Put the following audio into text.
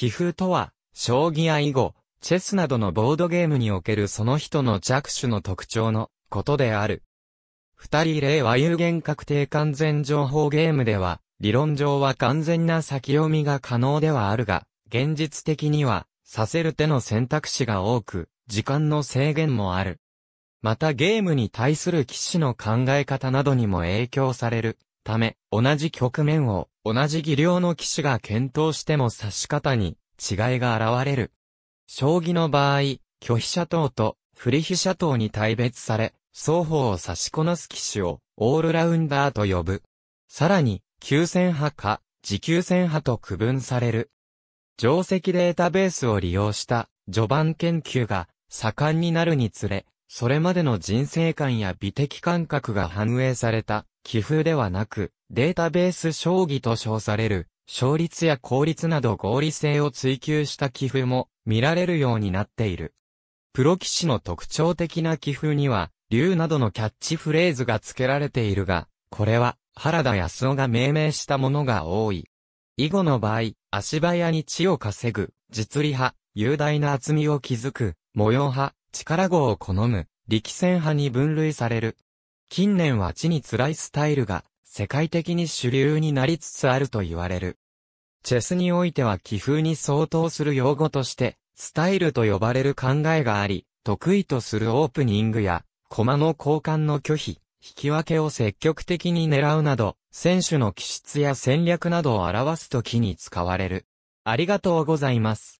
棋風とは、将棋や囲碁、チェスなどのボードゲームにおけるその人の着手の特徴のことである。二人例は有限確定完全情報ゲームでは、理論上は完全な先読みが可能ではあるが、現実的には、させる手の選択肢が多く、時間の制限もある。またゲームに対する騎士の考え方などにも影響されるため、同じ局面を、同じ技量の騎士が検討しても指し方に違いが現れる。将棋の場合、拒否者等と振り飛車等に対別され、双方を指しこなす騎士をオールラウンダーと呼ぶ。さらに、急戦派か、持久戦派と区分される。定石データベースを利用した序盤研究が盛んになるにつれ、それまでの人生観や美的感覚が反映された、寄付ではなく、データベース将棋と称される、勝率や効率など合理性を追求した寄付も見られるようになっている。プロ騎士の特徴的な寄付には、竜などのキャッチフレーズが付けられているが、これは原田康夫が命名したものが多い。以後の場合、足早に地を稼ぐ、実利派、雄大な厚みを築く、模様派、力語を好む、力戦派に分類される。近年は地に辛いスタイルが世界的に主流になりつつあると言われる。チェスにおいては気風に相当する用語として、スタイルと呼ばれる考えがあり、得意とするオープニングや、駒の交換の拒否、引き分けを積極的に狙うなど、選手の気質や戦略などを表すときに使われる。ありがとうございます。